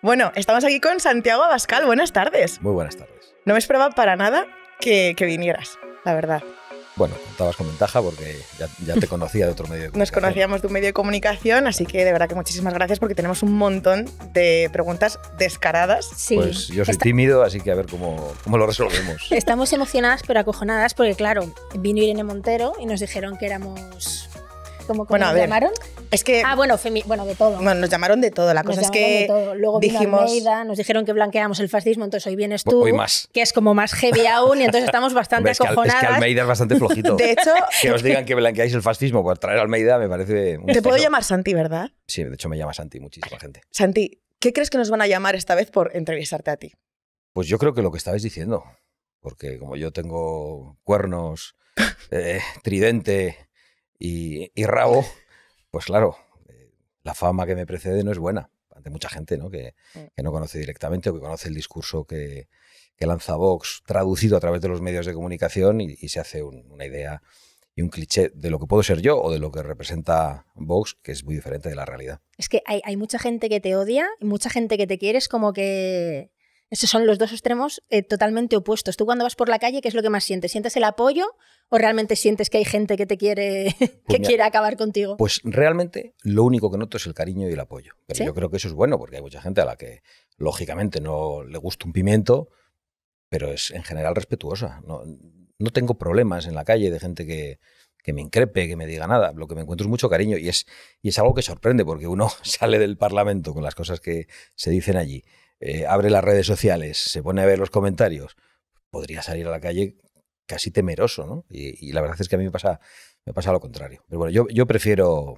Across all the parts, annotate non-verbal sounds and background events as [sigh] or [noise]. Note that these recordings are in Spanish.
Bueno, estamos aquí con Santiago Abascal. Buenas tardes. Muy buenas tardes. No me esperaba para nada que, vinieras, la verdad. Bueno, contabas con ventaja porque ya, te conocía de otro medio de [laughs] comunicación. Nos conocíamos de un medio de comunicación, así que de verdad que muchísimas gracias porque tenemos un montón de preguntas descaradas. Sí. Pues yo soy tímido, así que a ver cómo, cómo, lo resolvemos. [laughs] Estamos emocionadas pero acojonadas porque, claro, vino Irene Montero y nos dijeron que éramos bueno, nos llamaron. Es que. Ah, bueno, bueno, de todo. nos llamaron de todo. La cosa es que. Luego dijimos, Almeida, nos dijeron que blanqueamos el fascismo, entonces hoy vienes tú. más. Que es como más heavy aún, y entonces estamos bastante es Que, es que Almeida es bastante flojito. De hecho. [laughs] que os digan que blanqueáis el fascismo por traer a Almeida me parece. Te puedo llamar Santi, ¿verdad? Sí, de hecho me llama Santi muchísima gente. Santi, ¿qué crees que nos van a llamar esta vez por entrevistarte a ti? Pues yo creo que lo que estabais diciendo. Porque como yo tengo cuernos, [laughs] eh, tridente y, y rabo, pues claro, eh, la fama que me precede no es buena ante mucha gente ¿no? Que, no conoce directamente o que conoce el discurso que, lanza Vox traducido a través de los medios de comunicación y, se hace una idea y un cliché de lo que puedo ser yo o de lo que representa Vox, que es muy diferente de la realidad. Es que hay, hay mucha gente que te odia y mucha gente que te quiere, es como que esos son los dos extremos eh, totalmente opuestos. Tú cuando vas por la calle, ¿qué es lo que más sientes? ¿Sientes el apoyo o realmente sientes que hay gente que te quiere, [laughs] que pues quiere acabar contigo? Pues realmente lo único que noto es el cariño y el apoyo. Pero yo creo que eso es bueno porque hay mucha gente a la que lógicamente no le gusta un pimiento, pero es en general respetuosa. No, tengo problemas en la calle de gente que, me increpe, que me diga nada. Lo que me encuentro es mucho cariño y es, y es algo que sorprende porque uno [laughs] sale del Parlamento con las cosas que se dicen allí. Eh, abre las redes sociales, se pone a ver los comentarios, podría salir a la calle casi temeroso, ¿no? Y, la verdad es que a mí me pasa, me pasa lo contrario. Pero bueno, yo, prefiero,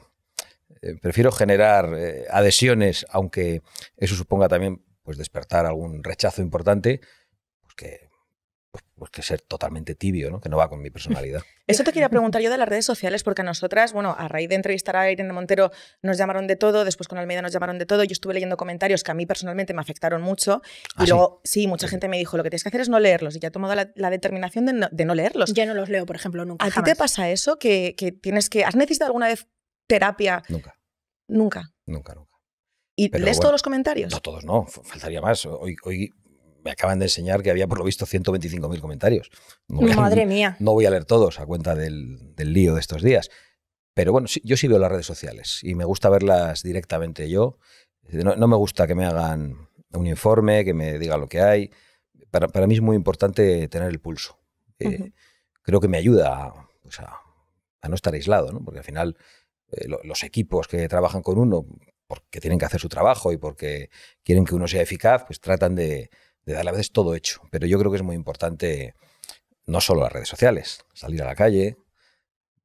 eh, prefiero generar eh, adhesiones, aunque eso suponga también pues, despertar algún rechazo importante, pues que pues, pues que ser totalmente tibio, ¿no? que no va con mi personalidad. [laughs] Eso te quería preguntar yo de las redes sociales, porque a nosotras, bueno, a raíz de entrevistar a Irene Montero nos llamaron de todo, después con Almeida nos llamaron de todo, yo estuve leyendo comentarios que a mí personalmente me afectaron mucho, ¿Ah, y luego sí, mucha gente me dijo, lo que tienes que hacer es no leerlos, y ya he tomado la, determinación de no, leerlos. Yo no los leo, por ejemplo, nunca. ¿A ti te pasa eso? Que, tienes que... ¿Has necesitado alguna vez terapia? Nunca. Nunca. Nunca, nunca. ¿Y lees todos los comentarios? No, todos no, faltaría más. hoy me acaban de enseñar que había por lo visto 125.000 comentarios. No Madre [laughs] mía. No voy a leer todos a cuenta del, lío de estos días. Pero bueno, yo sí veo las redes sociales y me gusta verlas directamente yo. Eh, no, me gusta que me hagan un informe, que me digan lo que hay. Para, mí es muy importante tener el pulso. Eh, creo que me ayuda pues, a, no estar aislado, ¿no? porque al final eh, los equipos que trabajan con uno, porque tienen que hacer su trabajo y porque quieren que uno sea eficaz, pues tratan de, de darle a veces todo hecho. Pero yo creo que es muy importante no solo las redes sociales, salir a la calle,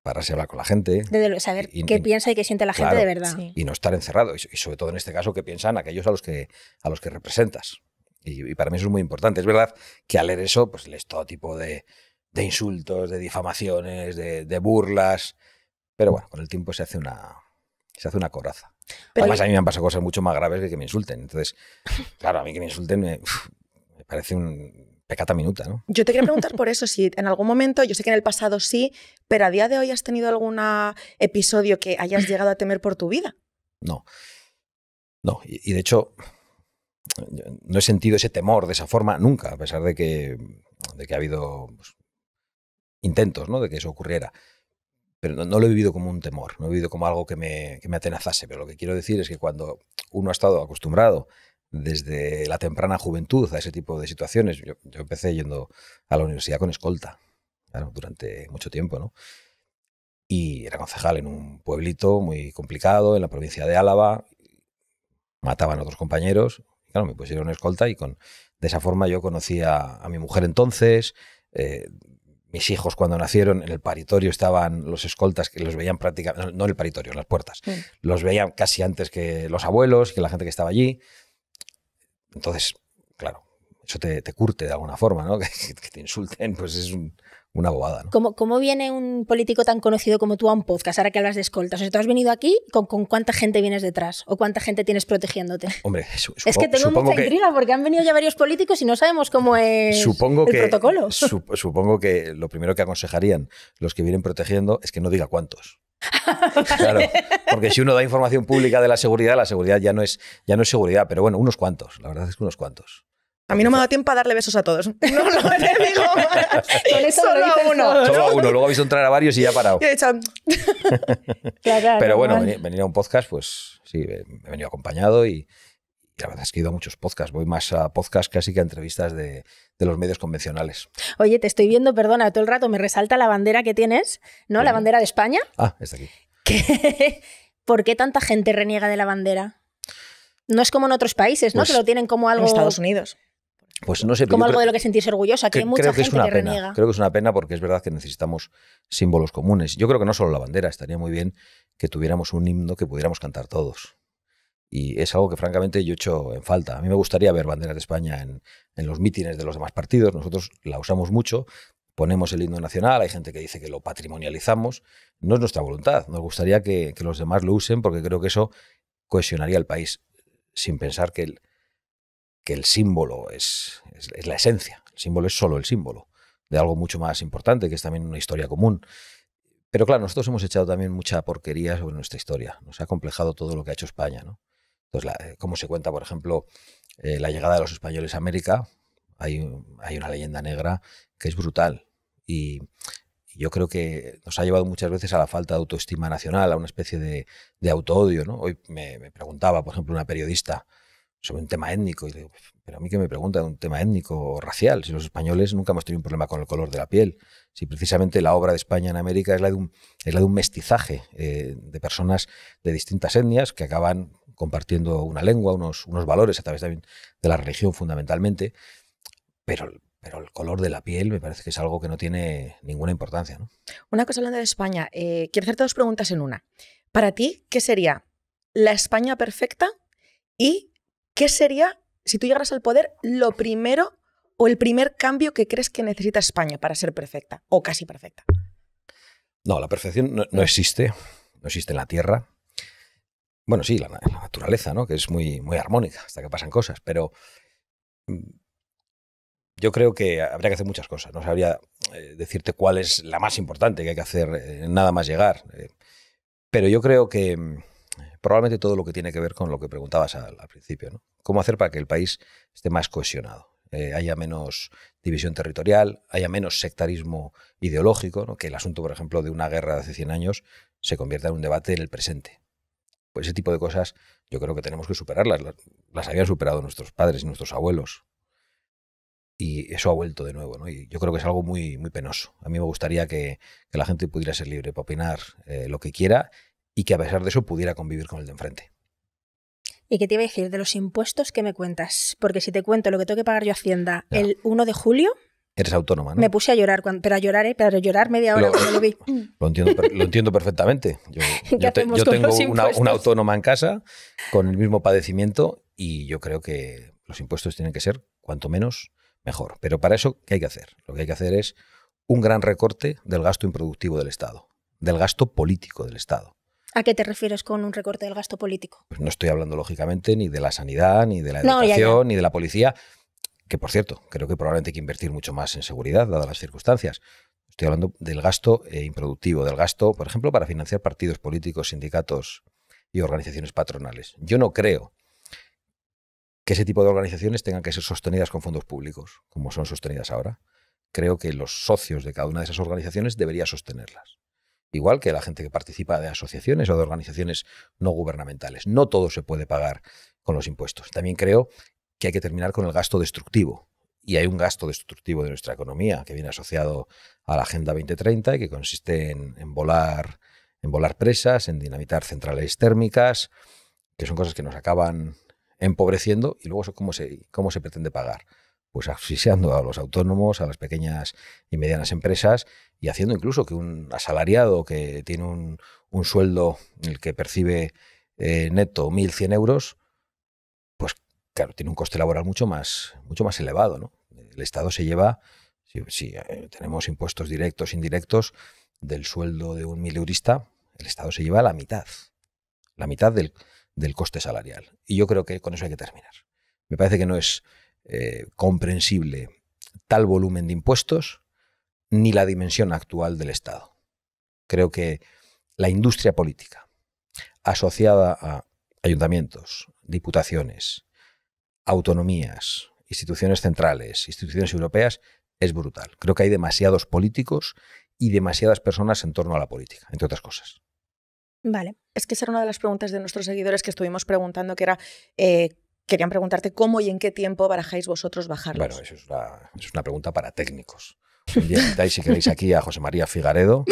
pararse a hablar con la gente. saber qué piensa y qué siente la gente de verdad. Y no estar encerrado. Y, sobre todo en este caso, qué piensan aquellos a los que, a los que representas. Y, para mí eso es muy importante. Es verdad que al leer eso, pues lees todo tipo de, insultos, de difamaciones, de, burlas. Pero bueno, con el tiempo se hace una, se hace una coraza. Además, a mí me han pasado cosas mucho más graves que que me insulten. Entonces, claro, a mí que me insulten me, parece un pecata minuta, ¿no? Yo te quería preguntar por eso, si en algún momento, yo sé que en el pasado sí, pero a día de hoy has tenido algún episodio que hayas [clears throat] llegado a temer por tu vida. No. No, y, de hecho, no he sentido ese temor de esa forma nunca, a pesar de que, de que ha habido pues, intentos ¿no? de que eso ocurriera. Pero no, lo he vivido como un temor, no he vivido como algo que me, que me atenazase. Pero lo que quiero decir es que cuando uno ha estado acostumbrado desde la temprana juventud a ese tipo de situaciones. Yo, empecé yendo a la universidad con escolta, durante mucho tiempo, ¿no? Y era concejal en un pueblito muy complicado, en la provincia de Álava. Mataban a otros compañeros. claro, me pusieron escolta y con, de esa forma yo conocía a, mi mujer entonces. Eh, mis hijos cuando nacieron en el paritorio estaban los escoltas que los veían prácticamente, no, en el paritorio, en las puertas, los veían casi antes que los abuelos, que la gente que estaba allí. Entonces, claro, eso te, curte de alguna forma, ¿no? [laughs] que, te insulten, pues es un, una bobada, ¿Cómo, viene un político tan conocido como tú a un podcast ahora que hablas de escoltas? O sea, tú has venido aquí, ¿con, cuánta gente vienes detrás? ¿O cuánta gente tienes protegiéndote? Hombre, es que tengo mucha intriga porque han venido ya varios políticos y no sabemos cómo es supongo el que, protocolo. [laughs] supongo que lo primero que aconsejarían los que vienen protegiendo es que no diga cuántos. [laughs] claro, porque si uno da información pública de la seguridad, la seguridad ya no es, ya no es seguridad, pero bueno, unos cuantos, la verdad es que unos cuantos. A mí no me da tiempo a darle besos a todos. [laughs] No te digo [laughs] Solo a uno. Solo a uno. Luego habéis entrar a varios y ya parado. He [laughs] Pero bueno, venir a un podcast, pues sí, he venido acompañado y, la verdad es que he ido a muchos podcasts. Voy más a podcasts casi que a entrevistas de, los medios convencionales. Oye, te estoy viendo, perdona, todo el rato me resalta la bandera que tienes, ¿no? La bandera de España. Ah, está aquí. ¿Qué? ¿Por qué tanta gente reniega de la bandera? No es como en otros países, ¿no? Pues que lo tienen como algo. En Estados Unidos. Pues no sé. Como algo de lo que sentirse orgullosa, que, hay mucha que gente es una Creo que es una pena porque es verdad que necesitamos símbolos comunes. Yo creo que no solo la bandera, estaría muy bien que tuviéramos un himno que pudiéramos cantar todos. Y es algo que francamente yo echo en falta. A mí me gustaría ver banderas de España en, en los mítines de los demás partidos. Nosotros la usamos mucho, ponemos el himno nacional, hay gente que dice que lo patrimonializamos. No es nuestra voluntad. Nos gustaría que, que los demás lo usen porque creo que eso cohesionaría el país, sin pensar que que el símbolo es, es, la esencia, el símbolo es solo el símbolo de algo mucho más importante, que es también una historia común. Pero claro, nosotros hemos echado también mucha porquería sobre nuestra historia, nos ha complejado todo lo que ha hecho España. ¿no? Entonces, eh, cómo se cuenta, por ejemplo, eh, la llegada de los españoles a América, hay, hay una leyenda negra que es brutal. Y yo creo que nos ha llevado muchas veces a la falta de autoestima nacional, a una especie de, de odio Hoy me, me, preguntaba, por ejemplo, una periodista, sobre un tema étnico. Y digo, pero a mí que me pregunta de un tema étnico o racial, si los españoles nunca hemos tenido un problema con el color de la piel, si precisamente la obra de España en América es la de un, es la de un mestizaje eh, de personas de distintas etnias que acaban compartiendo una lengua, unos, unos valores a través también de la religión fundamentalmente, pero, pero el color de la piel me parece que es algo que no tiene ninguna importancia. Una cosa hablando de España, eh, quiero hacerte dos preguntas en una. Para ti, ¿qué sería la España perfecta y ¿qué sería, si tú llegaras al poder, lo primero o el primer cambio que crees que necesita España para ser perfecta o casi perfecta? No, la perfección no, existe, no existe en la Tierra. Bueno, sí, la, la, naturaleza, ¿no? Que es muy, muy armónica hasta que pasan cosas, pero mm, yo creo que habría que hacer muchas cosas. No sabría eh, decirte cuál es la más importante que hay que hacer eh, nada más llegar. Eh. pero yo creo que mm, probablemente todo lo que tiene que ver con lo que preguntabas al, principio, ¿no? ¿Cómo hacer para que el país esté más cohesionado? Eh, haya menos división territorial, haya menos sectarismo ideológico, ¿no? que el asunto, por ejemplo, de una guerra de hace 100 años se convierta en un debate en el presente. Pues ese tipo de cosas yo creo que tenemos que superarlas. Las, habían superado nuestros padres y nuestros abuelos. Y eso ha vuelto de nuevo, Y yo creo que es algo muy, muy penoso. A mí me gustaría que, la gente pudiera ser libre para opinar eh, lo que quiera y que a pesar de eso pudiera convivir con el de enfrente. ¿Y qué te iba a decir de los impuestos que me cuentas? Porque si te cuento lo que tengo que pagar yo a Hacienda el 1 de julio... Eres autónoma, ¿no? Me puse a llorar, pero a llorar, ¿eh? pero llorar media hora lo, cuando lo vi. [laughs] Lo entiendo, lo entiendo perfectamente. Yo, [laughs] tengo una, una, autónoma en casa con el mismo padecimiento y yo creo que los impuestos tienen que ser cuanto menos mejor. Pero para eso, ¿qué hay que hacer? Lo que hay que hacer es un gran recorte del gasto improductivo del Estado, del gasto político del Estado. ¿A qué te refieres con un recorte del gasto político? Pues no estoy hablando, lógicamente, ni de la sanidad, ni de la educación, ni de la policía, que por cierto, creo que probablemente hay que invertir mucho más en seguridad, dadas las circunstancias. Estoy hablando del gasto eh, improductivo, del gasto, por ejemplo, para financiar partidos políticos, sindicatos y organizaciones patronales. Yo no creo que ese tipo de organizaciones tengan que ser sostenidas con fondos públicos, como son sostenidas ahora. Creo que los socios de cada una de esas organizaciones debería sostenerlas igual que la gente que participa de asociaciones o de organizaciones no gubernamentales. No todo se puede pagar con los impuestos. También creo que hay que terminar con el gasto destructivo. Y hay un gasto destructivo de nuestra economía que viene asociado a la Agenda 2030 y que consiste en, volar, en volar presas, en dinamitar centrales térmicas, que son cosas que nos acaban empobreciendo y luego cómo se pretende pagar pues asfixiando a los autónomos, a las pequeñas y medianas empresas y haciendo incluso que un asalariado que tiene un, sueldo sueldo el que percibe eh, neto 1.100 euros, pues claro, tiene un coste laboral mucho más, mucho más elevado. El Estado se lleva, si, eh, tenemos impuestos directos, indirectos, del sueldo de un mileurista, el Estado se lleva la mitad, la mitad del coste salarial. Y yo creo que con eso hay que terminar. Me parece que no es eh, comprensible tal volumen de impuestos ni la dimensión actual del Estado. Creo que la industria política, asociada a ayuntamientos, diputaciones, autonomías, instituciones centrales, instituciones europeas, es brutal. Creo que hay demasiados políticos y demasiadas personas en torno a la política, entre otras cosas. Vale, es que esa era una de las preguntas de nuestros seguidores que estuvimos preguntando, que era eh, Querían preguntarte cómo y en qué tiempo barajáis vosotros bajarlos. Bueno, eso es una, pregunta para técnicos. Un si queréis, aquí a José María Figaredo,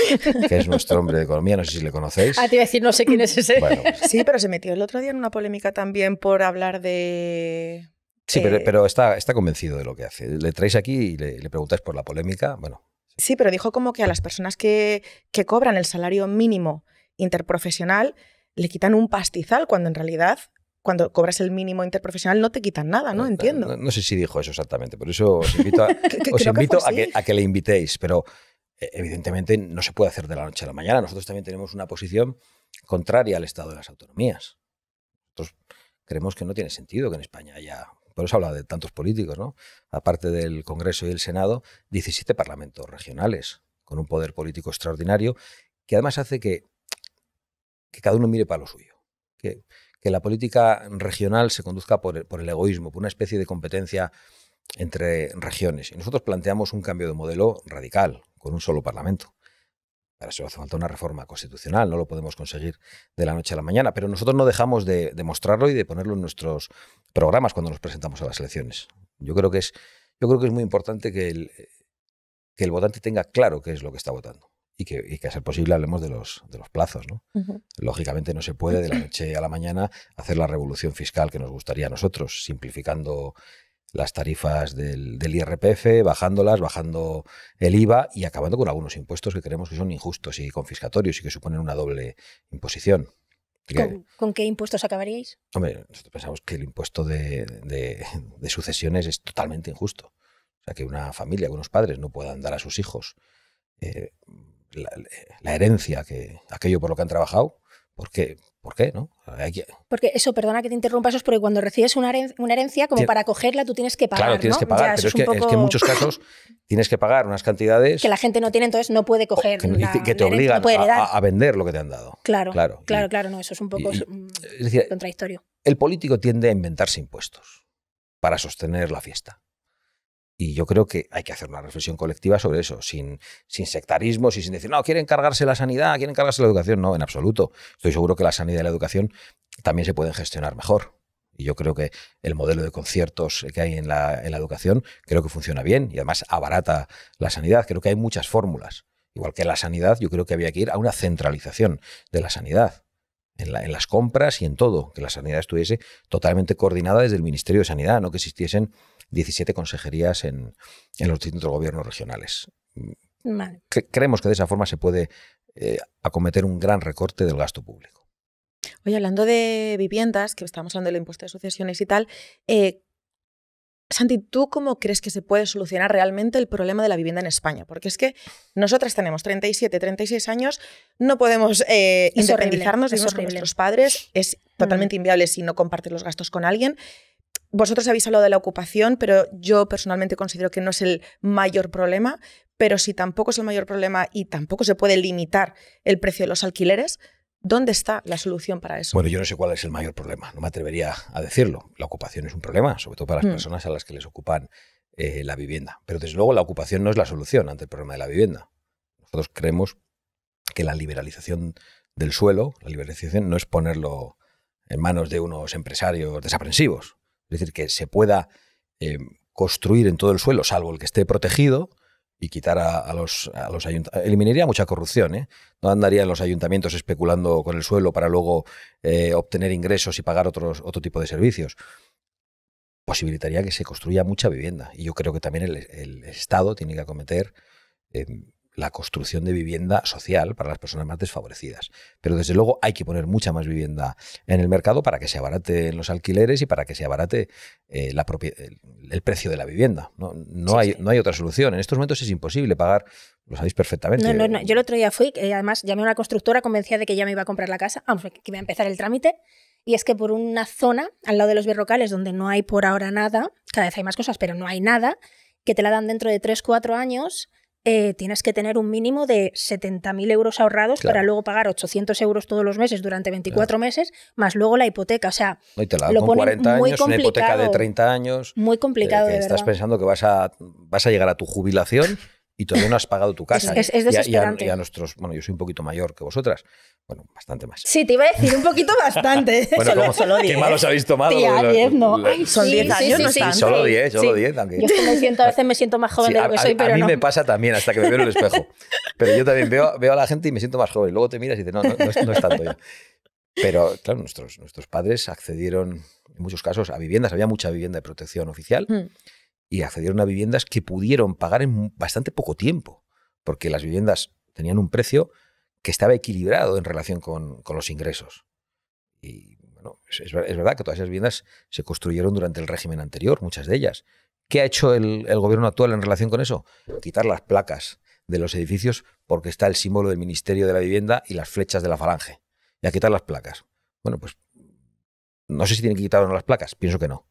que es nuestro hombre de economía, no sé si le conocéis. Ah, te iba a decir, no sé quién es ese. Sí, pero se metió el otro día en una polémica también por hablar de... Sí, pero, eh, está, está convencido de lo que hace. Le traéis aquí y le, preguntáis por la polémica, bueno. Sí, pero dijo como que a las personas que, que cobran el salario mínimo interprofesional le quitan un pastizal cuando en realidad cuando cobras el mínimo interprofesional no te quitan nada, ¿no? Ah, Entiendo. No, sé si dijo eso exactamente, por eso os invito a, que le invitéis, pero eh, evidentemente no se puede hacer de la noche a la mañana. Nosotros también tenemos una posición contraria al estado de las autonomías. Nosotros creemos que no tiene sentido que en España haya, por eso habla de tantos políticos, ¿no? Aparte del Congreso y el Senado, 17 parlamentos regionales con un poder político extraordinario que además hace que, que cada uno mire para lo suyo. Que, que la política regional se conduzca por el, egoísmo, por una especie de competencia entre regiones. Y nosotros planteamos un cambio de modelo radical, con un solo parlamento. Para eso hace falta una reforma constitucional, no lo podemos conseguir de la noche a la mañana, pero nosotros no dejamos de, mostrarlo y de ponerlo en nuestros programas cuando nos presentamos a las elecciones. Yo creo que es, muy importante que el votante tenga claro qué es lo que está votando y que, a ser posible hablemos de los, de los plazos. ¿no? Lógicamente no se puede de la [laughs] noche a la mañana hacer la revolución fiscal que nos gustaría a nosotros, simplificando las tarifas del, del, IRPF, bajándolas, bajando el IVA y acabando con algunos impuestos que creemos que son injustos y confiscatorios y que suponen una doble imposición. ¿Con, qué impuestos acabaríais? Hombre, nosotros pensamos que el impuesto de, sucesiones es totalmente injusto. O sea, que una familia, que unos padres no puedan dar a sus hijos eh, la, herencia, que aquello por lo que han trabajado, ¿Por qué? ¿Por qué? ¿No? Porque eso, perdona que te interrumpa, es porque cuando recibes una, herencia, como para cogerla, tú tienes que pagar. Claro, tienes que pagar, pero es, que, en muchos casos [laughs] tienes que pagar unas cantidades. Que la gente no tiene, entonces no puede oh, coger. Que, que te obligan a, vender lo que te han dado. Claro, claro, claro, no, eso es un poco mm, contradictorio. El político tiende a inventarse impuestos para sostener la fiesta. Y yo creo que hay que hacer una reflexión colectiva sobre eso, sin, sin sectarismos y sin decir, no, quieren cargarse la sanidad, quieren cargarse la educación. No, en absoluto. Estoy seguro que la sanidad y la educación también se pueden gestionar mejor. Y yo creo que el modelo de conciertos que hay en la, en la educación creo que funciona bien y además abarata la sanidad. Creo que hay muchas fórmulas. Igual que la sanidad, yo creo que había que ir a una centralización de la sanidad. En, en, las compras y en todo, que la sanidad estuviese totalmente coordinada desde el Ministerio de Sanidad, no que existiesen 17 consejerías en, los distintos gobiernos regionales. creemos que de esa forma se puede eh, acometer un gran recorte del gasto público. Oye, hablando de viviendas, que estamos hablando del impuesto de sucesiones y tal, eh, Santi, ¿tú cómo crees que se puede solucionar realmente el problema de la vivienda en España? Porque es que nosotras tenemos 37, 36 años, no podemos eh, independizarnos, vivimos con nuestros padres, es totalmente inviable si no compartes los gastos con alguien vosotros habéis hablado de la ocupación, pero yo personalmente considero que no es el mayor problema, pero si tampoco es el mayor problema y tampoco se puede limitar el precio de los alquileres, ¿Dónde está la solución para eso? Bueno, yo no sé cuál es el mayor problema, no me atrevería a decirlo. La ocupación es un problema, sobre todo para las hmm. personas a las que les ocupan eh, la vivienda. Pero desde luego la ocupación no es la solución ante el problema de la vivienda. Nosotros creemos que la liberalización del suelo, la liberalización no es ponerlo en manos de unos empresarios desaprensivos. Es decir, que se pueda eh, construir en todo el suelo, salvo el que esté protegido, y quitar a, los, ayuntamientos. Eliminaría mucha corrupción, ¿eh? No andarían los ayuntamientos especulando con el suelo para luego eh, obtener ingresos y pagar otro tipo de servicios. Posibilitaría que se construya mucha vivienda. Y yo creo que también el, Estado tiene que acometer em, la construcción de vivienda social para las personas más desfavorecidas. Pero desde luego hay que poner mucha más vivienda en el mercado para que se abaraten los alquileres y para que se abarate eh, el, precio de la vivienda. No, hay, otra solución. En estos momentos es imposible pagar lo sabéis perfectamente. No, no, Yo el otro día fui, y eh, además llamé a una constructora convencida de que ya me iba a comprar la casa, vamos, que iba a empezar el trámite, y es que por una zona al lado de los berrocales donde no hay por ahora nada, cada vez hay más cosas, pero no hay nada, que te la dan dentro de 3, 4 años eh, tienes que tener un mínimo de 70.000 euros ahorrados para luego pagar 800 euros todos los meses durante 24 meses, más luego la hipoteca. O sea, lo con 40 muy años, complicado, una hipoteca de 30 años. Muy complicado, eh, Estás pensando que vas a, vas a llegar a tu jubilación y todavía no has pagado tu casa. Es, es desesperante. Y a, nuestros, bueno, yo soy un poquito mayor que vosotras. Bueno, bastante más. Sí, te iba a decir un poquito [laughs] bastante. bueno, solo, solo diez. Qué malos habéis tomado. Tía, 10 no. son 10 años, sí, no sí, Solo 10, solo 10 Yo es que me siento, a veces me siento más joven de lo que soy, pero A mí me pasa también, hasta que me veo en el espejo. Pero yo también veo, veo a la gente y me siento más joven. Luego te miras y dices, no, no, es, tanto ya. Pero claro, nuestros, nuestros padres accedieron en muchos casos a viviendas. Había mucha vivienda de protección oficial. Mm y accedieron a viviendas que pudieron pagar en bastante poco tiempo, porque las viviendas tenían un precio que estaba equilibrado en relación con, los ingresos. Y bueno, es, verdad que todas esas viviendas se construyeron durante el régimen anterior, muchas de ellas. ¿Qué ha hecho el, el gobierno actual en relación con eso? Quitar las placas de los edificios porque está el símbolo del Ministerio de la Vivienda y las flechas de la falange. Y a quitar las placas. Bueno, pues no sé si tienen que quitar o no las placas, pienso que no.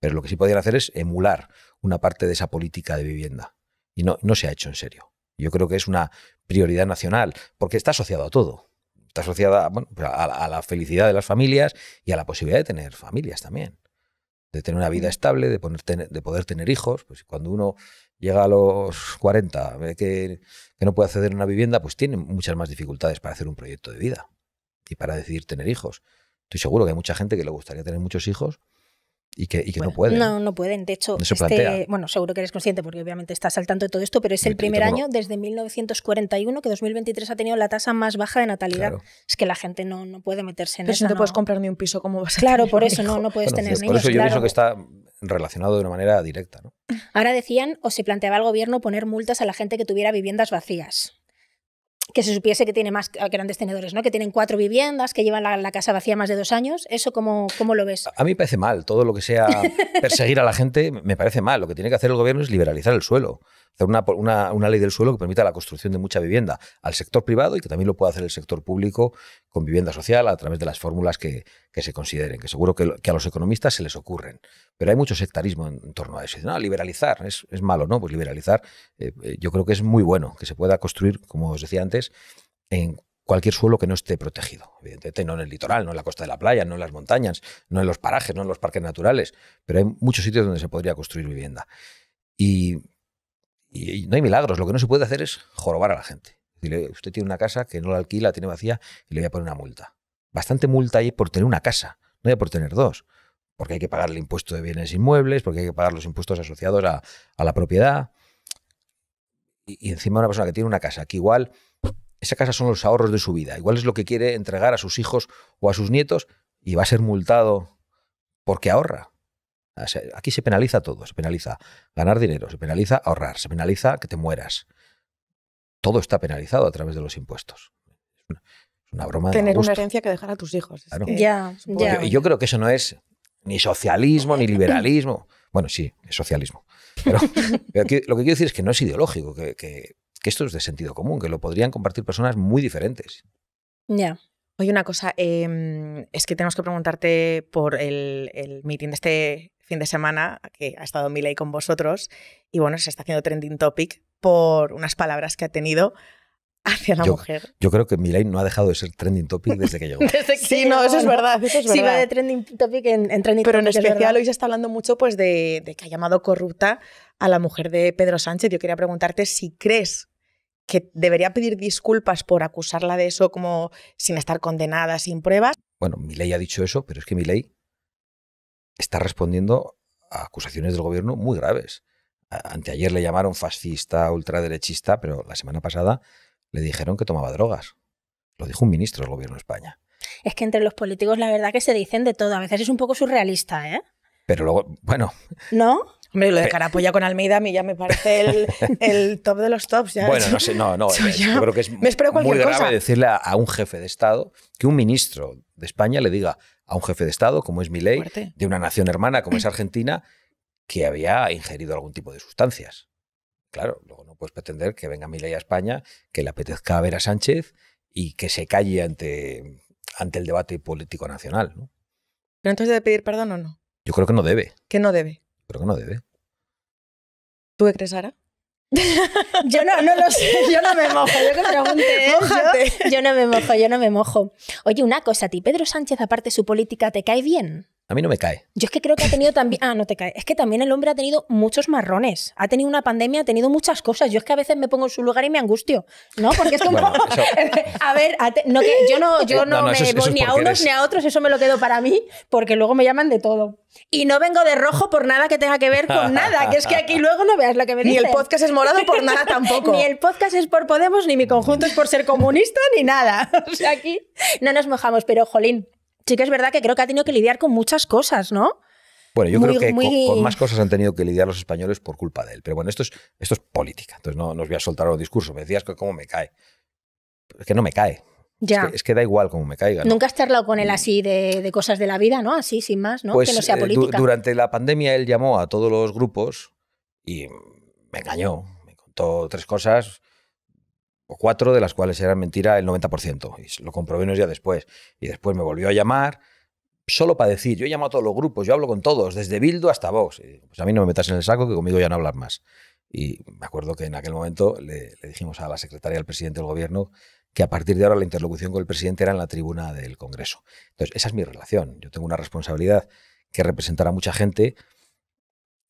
Pero lo que sí podrían hacer es emular una parte de esa política de vivienda. Y no, se ha hecho en serio. Yo creo que es una prioridad nacional, porque está asociado a todo. Está asociada pues, a, la felicidad de las familias y a la posibilidad de tener familias también. De tener una vida mm. estable, de, poder tener hijos. Pues cuando uno llega a los 40, ve que no puede acceder a una vivienda, pues tiene muchas más dificultades para hacer un proyecto de vida y para decidir tener hijos. Estoy seguro que hay mucha gente que le gustaría tener muchos hijos, y que, no pueden. No, no pueden. De hecho, este, bueno, seguro que eres consciente porque obviamente estás al tanto de todo esto, pero es el primer año desde 1941 que 2023 ha tenido la tasa más baja de natalidad. Es que la gente no, puede meterse en eso. no, puedes comprar ni un piso, como vas Claro, por eso no, no puedes tener niños. Por eso yo pienso que está relacionado de una manera directa. Ahora decían, o se planteaba el gobierno poner multas a la gente que tuviera viviendas vacías que se supiese que tiene más grandes tenedores, ¿no? que tienen cuatro viviendas, que llevan la, casa vacía más de dos años. ¿Eso cómo, lo ves? A mí me parece mal. Todo lo que sea [laughs] perseguir a la gente me parece mal. Lo que tiene que hacer el gobierno es liberalizar el suelo. Hacer una, ley del suelo que permita la construcción de mucha vivienda al sector privado y que también lo pueda hacer el sector público con vivienda social a través de las fórmulas que, se consideren, que seguro que, a los economistas se les ocurren. Pero hay mucho sectarismo en, torno a eso. no, liberalizar es, malo, ¿no? Pues liberalizar eh, eh, yo creo que es muy bueno que se pueda construir, como os decía antes, en cualquier suelo que no esté protegido. Evidentemente, no en el litoral, no en la costa de la playa, no en las montañas, no en los parajes, no en los parques naturales, pero hay muchos sitios donde se podría construir vivienda. Y, no hay milagros, lo que no se puede hacer es jorobar a la gente. usted tiene una casa que no la alquila, tiene vacía, y le voy a poner una multa. Bastante multa hay por tener una casa, no hay por tener dos porque hay que pagar el impuesto de bienes inmuebles, porque hay que pagar los impuestos asociados a, la propiedad. Y, encima una persona que tiene una casa, que igual esa casa son los ahorros de su vida, igual es lo que quiere entregar a sus hijos o a sus nietos y va a ser multado porque ahorra. aquí se penaliza todo, se penaliza ganar dinero, se penaliza ahorrar, se penaliza que te mueras. Todo está penalizado a través de los impuestos. Es una, broma. Tener una herencia que dejar a tus hijos. ya, ya. yo creo que eso no es ni socialismo, ni liberalismo. Bueno, sí, es socialismo. Pero, [laughs] lo que quiero decir es que no es ideológico, que, esto es de sentido común, que lo podrían compartir personas muy diferentes. Ya. Oye, una cosa, em, es que tenemos que preguntarte por el, el meeting de este fin de semana, que ha estado Miley con vosotros, y bueno, se está haciendo trending topic por unas palabras que ha tenido hacia la mujer. Yo creo que Milay no ha dejado de ser trending topic desde que llegó. [laughs] sí, no, eso es verdad, va de trending topic en, trending Pero en especial hoy se está hablando mucho pues, de, que ha llamado corrupta a la mujer de Pedro Sánchez. Yo quería preguntarte si crees que debería pedir disculpas por acusarla de eso como sin estar condenada, sin pruebas. Bueno, ley ha dicho eso, pero es que ley está respondiendo a acusaciones del gobierno muy graves. Anteayer le llamaron fascista, ultraderechista, pero la semana pasada le dijeron que tomaba drogas. Lo dijo un ministro del gobierno de España. Es que entre los políticos la verdad que se dicen de todo. A veces es un poco surrealista, ¿eh? Pero luego, bueno. ¿No? Hombre, lo de Carapolla con Almeida a mí ya me parece el, [laughs] top de los tops. ¿ya? Bueno, no sé, no, no. [laughs] Yo, creo que es muy grave decirle a, un jefe de Estado que un ministro de España le diga a un jefe de Estado, como es mi ley, de una nación hermana como es [clears throat] Argentina, que había ingerido algún tipo de sustancias. Claro, luego no puedes pretender que venga Milei a España, que le apetezca ver a Sánchez y que se calle ante, ante el debate político nacional. ¿Pero entonces debe pedir perdón o no? Yo creo que no debe. ¿Que no debe? Creo que no debe. ¿Tú qué crees, Sara? [laughs] yo no, no lo sé, yo no me mojo, yo que pregunte. ¿eh? yo no me mojo, yo no me mojo. Oye, una cosa, ¿a ti Pedro Sánchez, aparte de su política, te cae bien? A mí no me cae. Yo es que creo que ha tenido también. Ah, no te cae. Es que también el hombre ha tenido muchos marrones. Ha tenido una pandemia, ha tenido muchas cosas. Yo es que a veces me pongo en su lugar y me angustio. ¿No? Porque es como. [laughs] a ver, yo no, yo no, me eso, ni a unos ni a otros. Eso me lo quedo para mí, porque luego me llaman de todo. Y no vengo de rojo por nada que tenga que ver con nada. Que es que aquí luego no veas lo que me dicen. Ni el podcast es morado por nada [laughs] tampoco. ni el podcast es por Podemos, ni mi conjunto es por ser comunista, ni nada. [laughs] O sea, aquí no nos mojamos, pero jolín sí que es verdad que creo que ha tenido que lidiar con muchas cosas, ¿no? Bueno, yo creo que con, más cosas han tenido que lidiar los españoles por culpa de él. Pero bueno, esto es, esto es política. Entonces no, nos os voy a soltar los discursos. Me decías que cómo me cae. Es que no me cae. Ya. Es, que, da igual cómo me caiga. Nunca has charlado con él mm. así de, de, cosas de la vida, ¿no? Así, sin más, ¿no? Pues, que no sea eh, política. durante la pandemia él llamó a todos los grupos y me engañó. Me contó tres cosas o cuatro, de las cuales eran mentira el 90%. Y lo comprobé unos días después. Y después me volvió a llamar solo para decir, yo llamo a todos los grupos, yo hablo con todos, desde Bildo hasta vos. Y, pues a mí no me metas en el saco, que conmigo ya no hablar más. Y me acuerdo que en aquel momento le, dijimos a la secretaria del presidente del gobierno que a partir de ahora la interlocución con el presidente era en la tribuna del Congreso. Entonces, esa es mi relación. Yo tengo una responsabilidad que representará a mucha gente, es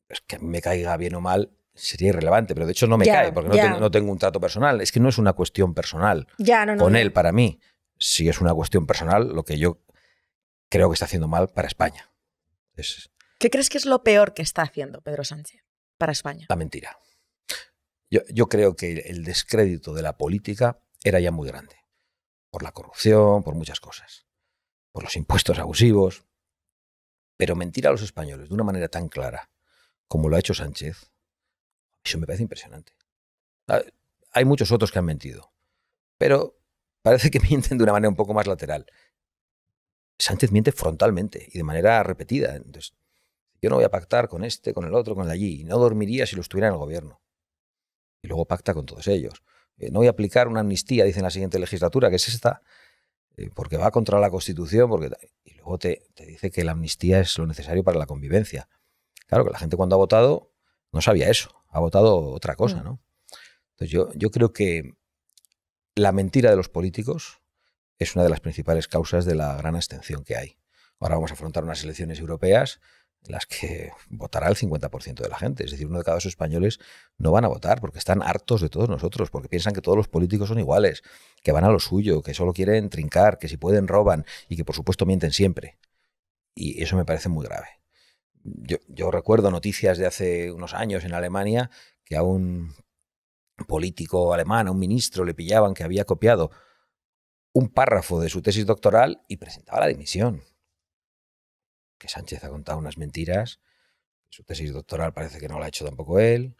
pues, que me caiga bien o mal, sería irrelevante, pero de hecho no me cae, porque no tengo, un trato personal. Es que no es una cuestión personal con él para mí. Si es una cuestión personal, lo que yo creo que está haciendo mal para España. ¿Qué crees que es lo peor que está haciendo Pedro Sánchez para España? La mentira. Yo, yo creo que el descrédito de la política era ya muy grande. Por la corrupción, por muchas cosas. Por los impuestos abusivos. Pero mentir a los españoles de una manera tan clara como lo ha hecho Sánchez, eso me parece impresionante. Ah, hay muchos otros que han mentido, pero parece que [laughs] mienten de una manera un poco más lateral. Sánchez miente frontalmente y de manera repetida. Entonces, yo no voy a pactar con este, con el otro, con el allí. Y no dormiría si lo estuviera en el gobierno. Y luego pacta con todos ellos. Eh, no voy a aplicar una amnistía, dice en la siguiente legislatura, que es esta, eh, porque va contra la Constitución. Porque... Y luego te dice que la amnistía es lo necesario para la convivencia. Claro que la gente cuando ha votado no sabía eso ha votado otra cosa, mm. ¿no? Entonces yo, creo que la mentira de los políticos es una de las principales causas de la gran extensión que hay. Ahora vamos a afrontar unas elecciones europeas en las que [laughs] votará el 50% de la gente. Es decir, uno de cada dos españoles no van a votar porque están hartos de todos nosotros, porque piensan que todos los políticos son iguales, que van a lo suyo, que solo quieren trincar, que si pueden roban y que por supuesto mienten siempre. Y eso me parece muy grave yo, recuerdo noticias de hace unos años en Alemania que a un político alemán, a un ministro, le pillaban que había copiado un párrafo de su tesis doctoral y presentaba la dimisión. Que Sánchez ha contado unas mentiras, su tesis doctoral parece que no la ha hecho tampoco él,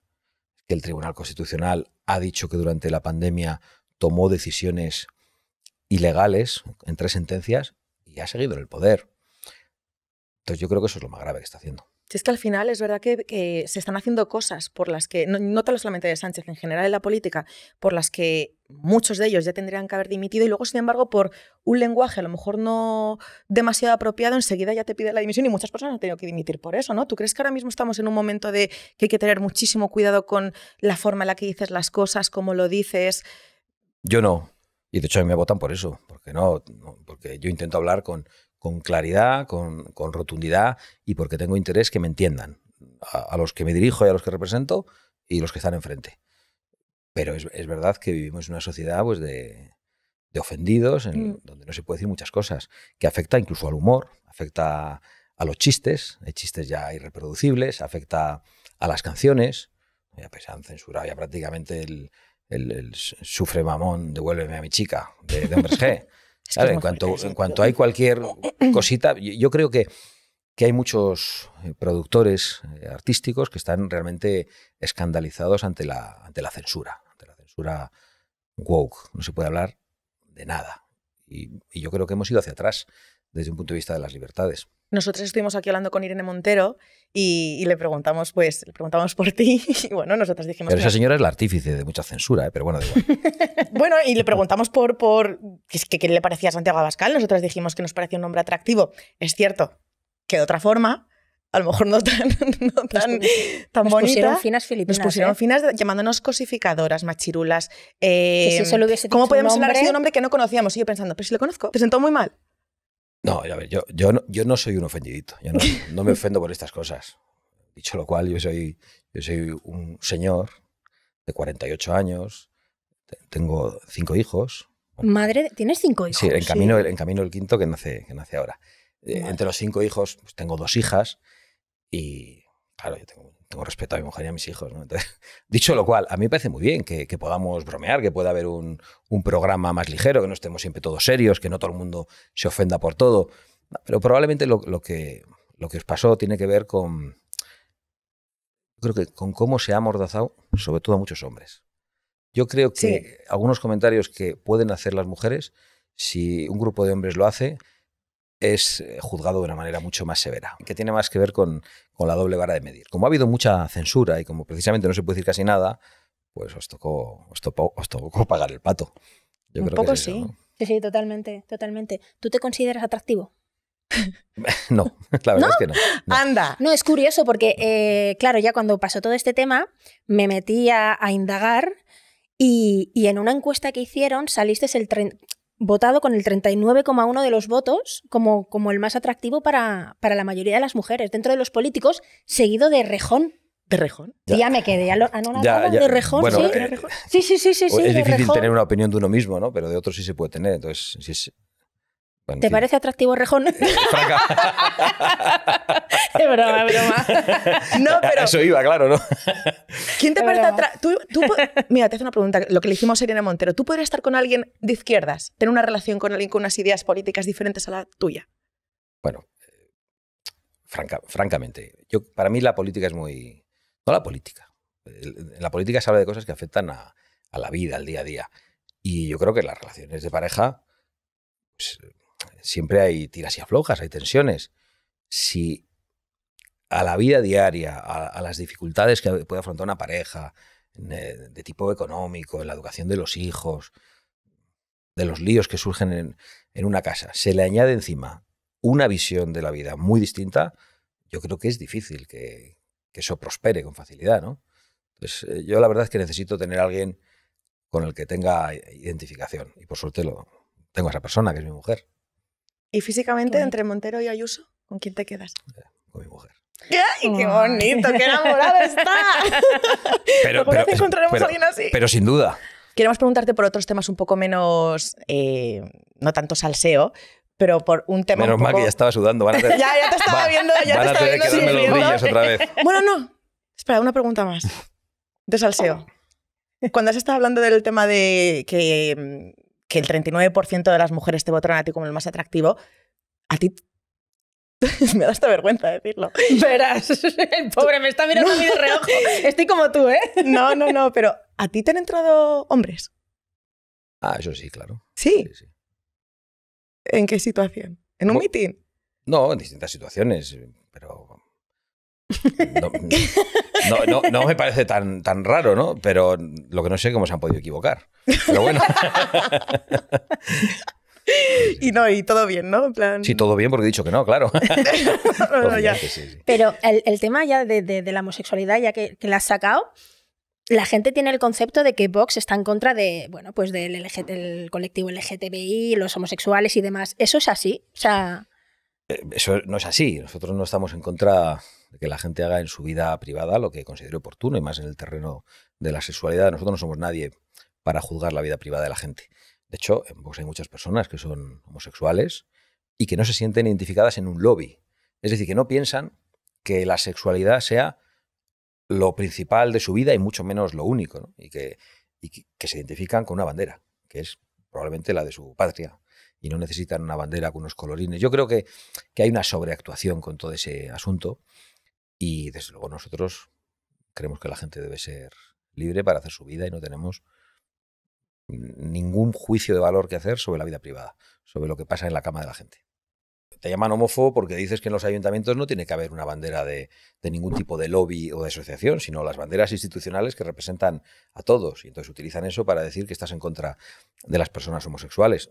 que el Tribunal Constitucional ha dicho que durante la pandemia tomó decisiones ilegales en tres sentencias y ha seguido en el poder. Entonces yo creo que eso es lo más grave que está haciendo. Si es que al final es verdad que, se están haciendo cosas por las que, no, tanto solamente de Sánchez, en general de la política, por las que muchos de ellos ya tendrían que haber dimitido y luego, sin embargo, por un lenguaje a lo mejor no demasiado apropiado, enseguida ya te pide la dimisión y muchas personas han tenido que dimitir por eso, ¿no? ¿Tú crees que ahora mismo estamos en un momento de que hay que tener muchísimo cuidado con la forma en la que dices las cosas, cómo lo dices? Yo no. Y de hecho a mí me votan por eso, porque no, porque yo intento hablar con con claridad, con, rotundidad y porque tengo interés que me entiendan a, los que me dirijo y a los que represento y los que están enfrente. Pero es, verdad que vivimos en una sociedad pues, de, ofendidos, en, mm. donde no se puede decir muchas cosas, que afecta incluso al humor, afecta a los chistes, hay chistes ya irreproducibles, afecta a las canciones, ya pues han censurado ya prácticamente el, el, sufre mamón, devuélveme a mi chica, de, de [laughs] en, cuanto, en cuanto hay cualquier cosita, yo, creo que, que hay muchos eh, productores eh, artísticos que están realmente escandalizados ante la, ante la censura, ante la censura woke. No se puede hablar de nada. Y, y yo creo que hemos ido hacia atrás desde un punto de vista de las libertades. Nosotros estuvimos aquí hablando con Irene Montero y, le preguntamos, pues, le preguntamos por ti [laughs] y bueno, nosotros dijimos... Pero esa señora es la artífice de mucha censura, ¿eh? pero bueno, [laughs] bueno, y le preguntamos por, por qué, qué le parecía a Santiago Abascal. Nosotras dijimos que nos parecía un hombre atractivo. Es cierto que de otra forma, a lo mejor no tan, [laughs] no tan, nos, nos Pusieron finas filipinas. Nos pusieron ¿eh? finas llamándonos cosificadoras, machirulas. Em, ¿Cómo podemos hablar así de un hombre que no conocíamos? Y yo pensando, pero si lo conozco, presentó muy mal. No, a ver, yo, yo, no, yo no soy un ofendidito. no, me ofendo por estas cosas. Dicho lo cual, yo soy, yo soy un señor de 48 años, tengo cinco hijos. Madre, ¿tienes cinco hijos? Sí, en camino, camino el quinto que nace, que nace ahora. Eh, entre los cinco hijos, pues, tengo dos hijas y, claro, yo tengo tengo respeto a mi mujer y a mis hijos. [laughs] dicho lo cual, a mí me parece muy bien que, podamos bromear, que pueda haber un, programa más ligero, que no estemos siempre todos serios, que no todo el mundo se ofenda por todo. Pero probablemente lo, que, os pasó tiene que ver con, creo que con cómo se ha amordazado, sobre todo a muchos hombres. Yo creo que algunos comentarios que pueden hacer las mujeres, si un grupo de hombres lo hace, es eh, juzgado de una manera mucho más severa, que tiene más que ver con, la doble vara de medir. Como ha habido mucha censura y como precisamente no se puede decir casi nada, pues os tocó, os tocó, pagar el pato. Yo poco sí. Sí, totalmente, totalmente. ¿Tú te consideras atractivo? [laughs] no, la verdad es que no, Anda. No, es curioso porque, eh, claro, ya cuando pasó todo este tema, me metí a, indagar y, y, en una encuesta que hicieron saliste el votado con el 39,1 de los votos como, como el más atractivo para, para, la mayoría de las mujeres dentro de los políticos, seguido de Rejón. ¿De Rejón? Ya, me quedé de Rejón. ¿sí? sí, sí, sí, sí, Es difícil tener una opinión de uno mismo, ¿no? Pero de otro sí se puede tener. Entonces, sí, ¿Te parece atractivo Rejón? [laughs] es broma, es broma. [laughs] No, pero... Eso iba, claro, ¿no? ¿Quién te parece atractivo? Mira, te hace una pregunta, lo que le hicimos a Irene Montero. ¿Tú podrías estar con alguien de izquierdas, tener una relación con alguien con unas ideas políticas diferentes a la tuya? Bueno, eh, francamente, yo, para mí la política es muy... No la política. la política se habla de cosas que afectan a, la vida, al día a día. Y yo creo que las relaciones de pareja... Pues, siempre hay tiras y aflojas, hay tensiones. Si a la vida diaria, a, las dificultades que puede afrontar una pareja, eh, de, tipo económico, en la educación de los hijos, de los líos que surgen en, una casa, se le añade encima una visión de la vida muy distinta, yo creo que es difícil que, eso prospere con facilidad, ¿no? pues, yo la verdad es que necesito tener alguien con el que tenga identificación. Y por suerte lo tengo a esa persona, que es mi mujer. ¿Y físicamente entre Montero y Ayuso, con quién te quedas? Con mi mujer. ¡Ay, qué bonito! ¡Qué enamorado está! [laughs] Pero, pero, encontraremos a alguien así? Pero sin duda. Queremos preguntarte por otros temas un poco menos, eh, no tanto salseo, pero por un tema. Menos un poco... mal que ya estaba sudando. Van a [laughs] ya, ya te estaba viendo, ya te estaba a tener viendo. Que darme los brillos otra vez. [laughs] Bueno, no. Espera, una pregunta más. De salseo. Cuando has estado hablando del tema de que mm, que el 39% de las mujeres te votaron a ti como el más atractivo, a ti [laughs] me da hasta vergüenza decirlo. Verás, el pobre me está mirando a [laughs] reojo. Estoy como tú, ¿eh? No, no, no, pero ¿a ti te han entrado hombres? Ah, eso sí, claro. ¿Sí? sí, en qué situación? ¿En un meeting? No, en distintas situaciones, pero... [laughs] No, no, no, me parece tan, tan raro, ¿no? Pero lo que no sé es cómo se han podido equivocar. Pero bueno. [laughs] y no, y todo bien, ¿no? Sí, todo bien porque he dicho que no, claro. Pero el, tema ya de, la homosexualidad, ya que, la has sacado, la gente tiene el concepto de que Vox está en contra de, bueno, pues del el colectivo LGTBI, los homosexuales y demás. ¿Eso es así? O sea... Eh, eso no es así. Nosotros no estamos en contra que la gente haga en su vida privada lo que considere oportuno y más en el terreno de la sexualidad. Nosotros no somos nadie para juzgar la vida privada de la gente. De hecho, hay muchas personas que son homosexuales y que no se sienten identificadas en un lobby. Es decir, que no piensan que la sexualidad sea lo principal de su vida y mucho menos lo único, y, que, se identifican con una bandera, que es probablemente la de su patria, y no necesitan una bandera con unos colorines. Yo creo que, que, hay una sobreactuación con todo ese asunto y desde luego nosotros creemos que la gente debe ser libre para hacer su vida y no tenemos ningún juicio de valor que hacer sobre la vida privada, sobre lo que pasa en la cama de la gente. Te llaman homófobo porque dices que en los ayuntamientos no tiene que haber una bandera de, ningún tipo de lobby o de asociación, sino las banderas institucionales que representan a todos. Y entonces utilizan eso para decir que estás en contra de las personas homosexuales.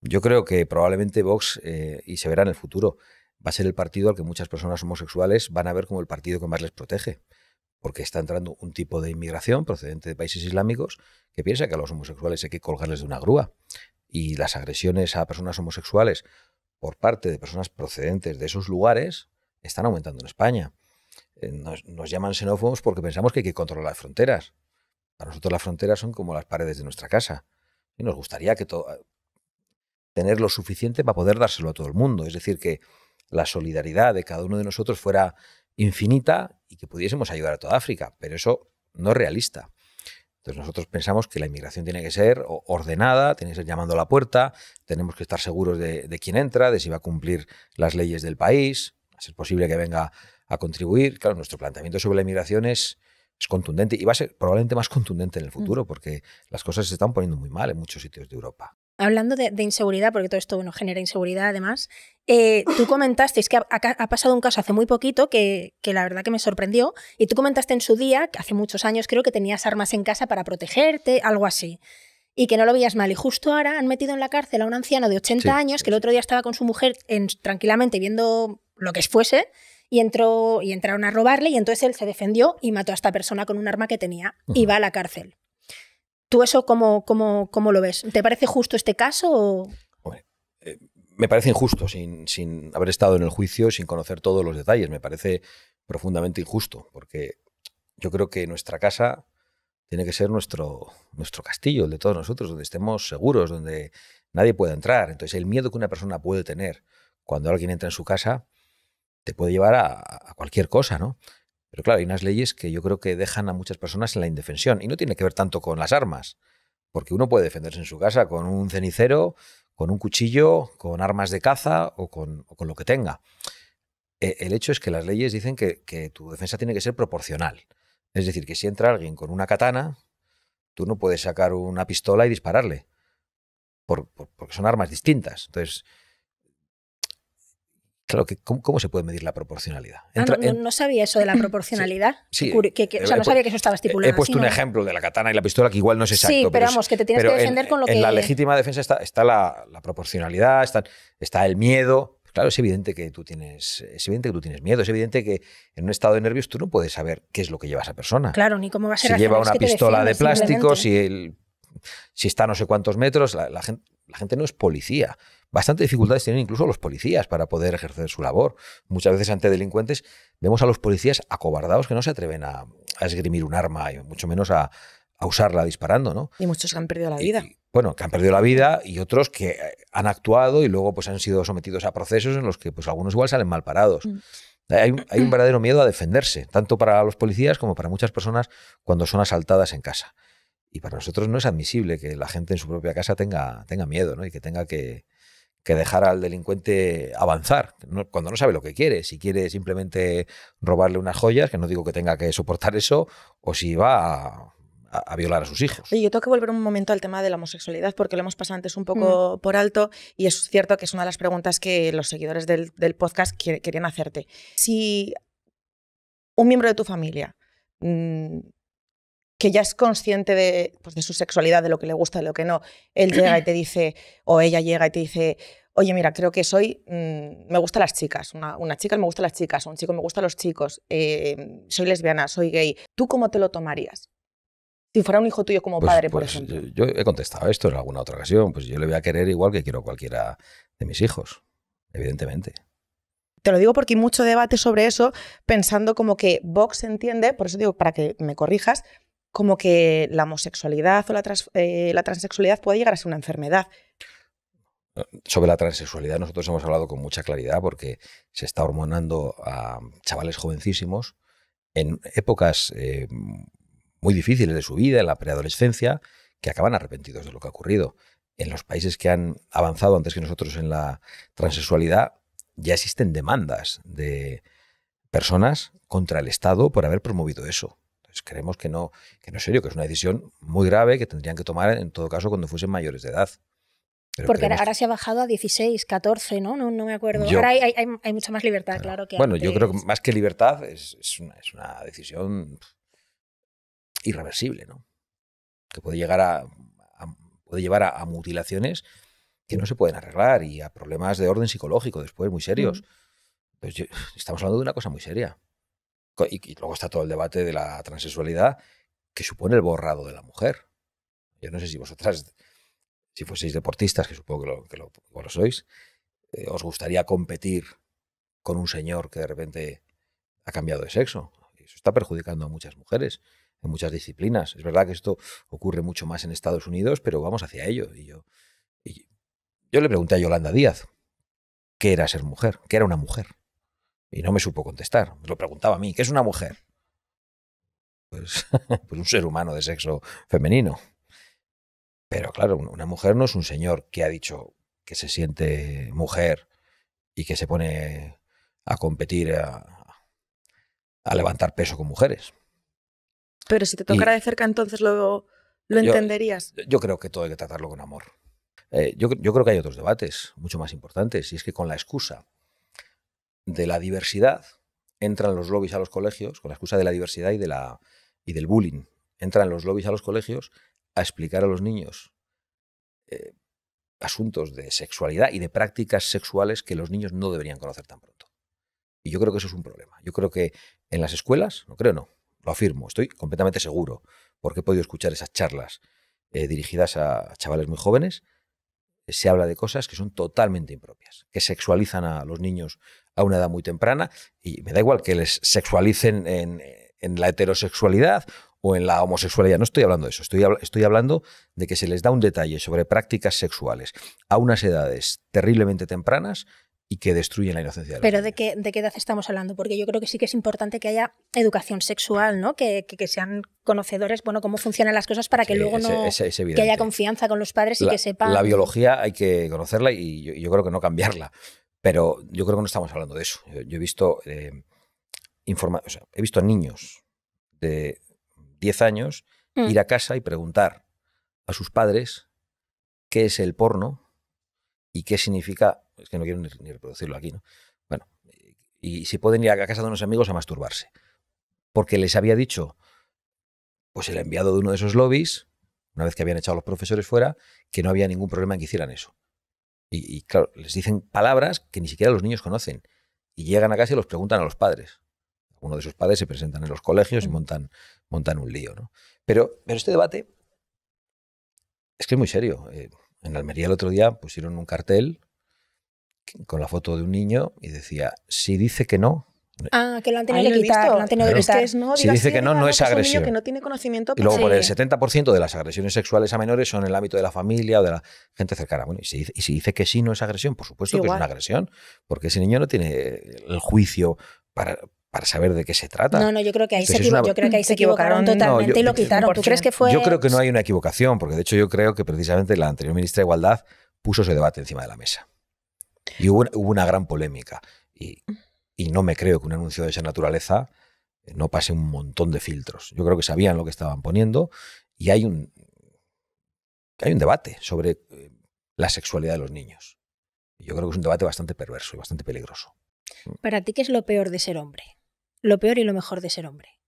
Yo creo que probablemente Vox, eh, y se verá en el futuro, va a ser el partido al que muchas personas homosexuales van a ver como el partido que más les protege. Porque está entrando un tipo de inmigración procedente de países islámicos que piensa que a los homosexuales hay que colgarles de una grúa. Y las agresiones a personas homosexuales por parte de personas procedentes de esos lugares están aumentando en España. Eh, nos, llaman xenófobos porque pensamos que hay que controlar las fronteras. Para nosotros las fronteras son como las paredes de nuestra casa. Y nos gustaría que eh, tener lo suficiente para poder dárselo a todo el mundo. Es decir, que la solidaridad de cada uno de nosotros fuera infinita y que pudiésemos ayudar a toda África, pero eso no es realista. Entonces nosotros pensamos que la inmigración tiene que ser ordenada, tiene que ser llamando a la puerta, tenemos que estar seguros de, quién entra, de si va a cumplir las leyes del país, si es posible que venga a contribuir. Claro, nuestro planteamiento sobre la inmigración es contundente y va a ser probablemente más contundente en el mm. futuro porque las cosas se están poniendo muy mal en muchos sitios de Europa hablando de, inseguridad, porque todo esto bueno, genera inseguridad además, eh, tú comentasteis que ha, pasado un caso hace muy poquito que, la verdad que me sorprendió, y tú comentaste en su día, que hace muchos años creo que tenías armas en casa para protegerte, algo así, y que no lo veías mal. Y justo ahora han metido en la cárcel a un anciano de 80 años que el otro día estaba con su mujer tranquilamente viendo lo que fuese. Y, entró, y entraron a robarle y entonces él se defendió y mató a esta persona con un arma que tenía y va a la cárcel. ¿Tú eso cómo, lo ves? ¿Te parece justo este caso? Eh, me parece injusto, sin, haber estado en el juicio, sin conocer todos los detalles. Me parece profundamente injusto, porque yo creo que nuestra casa tiene que ser nuestro, nuestro castillo, el de todos nosotros, donde estemos seguros, donde nadie pueda entrar. Entonces, el miedo que una persona puede tener cuando alguien entra en su casa te puede llevar a cualquier cosa, ¿no? Pero claro, hay unas leyes que yo creo que dejan a muchas personas en la indefensión. Y no tiene que ver tanto con las armas, porque uno puede defenderse en su casa con un cenicero, con un cuchillo, con armas de caza o con, lo que tenga. E, el hecho es que las leyes dicen que, tu defensa tiene que ser proporcional. Es decir, que si entra alguien con una katana, tú no puedes sacar una pistola y dispararle, porque son armas distintas. Entonces, Claro, que, ¿cómo, se puede medir la proporcionalidad? Ah, no, sabía eso de la [clears throat] proporcionalidad. o sea, no eh, pues sabía que eso estaba estipulado. He puesto un ejemplo de la katana y la pistola que igual no es exacto. Sí, pero, vamos, que te tienes que defender con lo que... En la legítima defensa está, la, proporcionalidad, está, el miedo. Claro, es evidente, que tú tienes, es evidente que tú tienes miedo, es evidente que en un estado de nervios tú no puedes saber qué es lo que lleva esa persona. Claro, ni cómo va a ser. Si lleva una pistola de plástico, si, está no sé cuántos metros, la gente no es policía bastante dificultades tienen incluso los policías para poder ejercer su labor. Muchas veces ante delincuentes vemos a los policías acobardados que no se atreven a, esgrimir un arma, y mucho menos a, usarla disparando, ¿no? Y muchos han perdido la vida. bueno, que han perdido la vida y otros que eh, han actuado y luego pues han sido sometidos a procesos en los que pues algunos igual salen mal parados. Mm. Hay, hay, un verdadero miedo a defenderse, tanto para los policías como para muchas personas cuando son asaltadas en casa. Y para nosotros no es admisible que la gente en su propia casa tenga, tenga miedo ¿no? y que tenga que, que dejar al delincuente avanzar, cuando no sabe lo que quiere, si quiere simplemente robarle unas joyas, que no digo que tenga que soportar eso, o si va a, violar a sus hijos. Y yo tengo que volver un momento al tema de la homosexualidad, porque lo hemos pasado antes un poco mm. por alto, y es cierto que es una de las preguntas que los seguidores del, podcast querían hacerte. Si un miembro de tu familia mm, que ya es consciente pues, de, su sexualidad, de lo que le gusta, de lo que no, él llega y te dice, o ella llega y te dice, oye, mira, creo que soy, mm, me gustan las chicas, una, chica me gusta las chicas, un chico me gusta los chicos, eh, soy lesbiana, soy gay, ¿tú cómo te lo tomarías? Si fuera un hijo tuyo como pues, padre, por pues, ejemplo. Yo he contestado esto en alguna otra ocasión, pues yo le voy a querer igual que quiero cualquiera de mis hijos, evidentemente. Te lo digo porque hay mucho debate sobre eso, pensando como que Vox entiende, por eso digo, para que me corrijas, como que la homosexualidad o eh, la, transexualidad puede llegar a ser una enfermedad. Eh, sobre la transexualidad nosotros hemos hablado con mucha claridad porque se está hormonando a chavales jovencísimos en épocas eh, muy difíciles de su vida, en la preadolescencia, que acaban arrepentidos de lo que ha ocurrido. En los países que han avanzado antes que nosotros en la transexualidad ya existen demandas de personas contra el Estado por haber promovido eso. Pues creemos que no, que no es serio, que es una decisión muy grave que tendrían que tomar en todo caso cuando fuesen mayores de edad. Porque ahora se ha bajado a 16, 14, ¿no? No, me acuerdo. ahora hay, hay, mucha más libertad, claro, que Bueno, yo creo que más que libertad es, es, una, decisión irreversible, ¿no? Que puede llegar a, puede llevar a, mutilaciones que no se pueden arreglar y a problemas de orden psicológico después muy serios. Pues estamos hablando de una cosa muy seria. Y, luego está todo el debate de la transexualidad que supone el borrado de la mujer. Yo no sé si vosotras, si fueseis deportistas, que supongo que lo, lo, sois, eh, os gustaría competir con un señor que de repente ha cambiado de sexo. Eso está perjudicando a muchas mujeres en muchas disciplinas. Es verdad que esto ocurre mucho más en Estados Unidos, pero vamos hacia ello. Y yo, yo le pregunté a Yolanda Díaz qué era ser mujer, qué era una mujer. Y no me supo contestar. Me lo preguntaba a mí, ¿qué es una mujer? Pues, [laughs] pues un ser humano de sexo femenino. Pero claro, una mujer no es un señor que ha dicho que se siente mujer y que se pone a competir, a, levantar peso con mujeres. Pero si te tocara de cerca, entonces lo, lo entenderías. Yo creo que todo hay que tratarlo con amor. Eh, yo creo que hay otros debates mucho más importantes, y es que con la excusa de la diversidad entran los lobbies a los colegios, con la excusa de la diversidad y, de la, y del bullying, entran los lobbies a los colegios a explicar a los niños eh, asuntos de sexualidad y de prácticas sexuales que los niños no deberían conocer tan pronto. Y yo creo que eso es un problema. Yo creo que en las escuelas, no creo, no, lo afirmo, estoy completamente seguro, porque he podido escuchar esas charlas eh, dirigidas a chavales muy jóvenes, se habla de cosas que son totalmente impropias, que sexualizan a los niños a una edad muy temprana y me da igual que les sexualicen en, la heterosexualidad o en la homosexualidad. No estoy hablando de eso, estoy, estoy, hablando de que se les da un detalle sobre prácticas sexuales a unas edades terriblemente tempranas y que destruyen la inocencia. Pero de qué, ¿de qué edad estamos hablando? Porque yo creo que sí que es importante que haya educación sexual, ¿no? Que, sean conocedores, bueno, cómo funcionan las cosas para que luego no e, que haya confianza con los padres y que sepan... La biología hay que conocerla y yo creo que no cambiarla pero yo creo que no estamos hablando de eso. Yo, he visto eh, he visto niños de 10 años mm. ir a casa y preguntar a sus padres qué es el porno y qué significa. Es que no quiero ni, reproducirlo aquí, ¿no? Bueno, y si pueden ir a casa de unos amigos a masturbarse. Porque les había dicho, pues el enviado de uno de esos lobbies, una vez que habían echado a los profesores fuera, que no había ningún problema en que hicieran eso. Y, claro, les dicen palabras que ni siquiera los niños conocen. Y llegan a casa y los preguntan a los padres. Uno de sus padres se presentan en los colegios y mm. montan, montan un lío. Pero, pero este debate es que es muy serio. Eh, en Almería el otro día pusieron un cartel con la foto de un niño y decía, si dice que no, Ah, que lo han tenido que quitar. si dice que no, no es agresión. tiene conocimiento. Y luego pues por el 70% de las agresiones sexuales a menores son en el ámbito de la familia o de la gente cercana. Bueno, y si, dice que sí, no es agresión, por supuesto que es una agresión, porque ese niño no tiene el juicio para, saber de qué se trata. No, no, yo creo que ahí, se, equivocaron, totalmente y lo quitaron. ¿Tú crees que fue...? Yo creo que no hay una equivocación, porque de hecho yo creo que precisamente la anterior ministra de Igualdad puso ese debate encima de la mesa. Y hubo, hubo una gran polémica. Y mm y no me creo que un anuncio de esa naturaleza eh, no pase un montón de filtros. Yo creo que sabían lo que estaban poniendo y hay un, hay un debate sobre eh, la sexualidad de los niños. Yo creo que es un debate bastante perverso y bastante peligroso. Para ti, ¿qué es lo peor de ser hombre? Lo peor y lo mejor de ser hombre.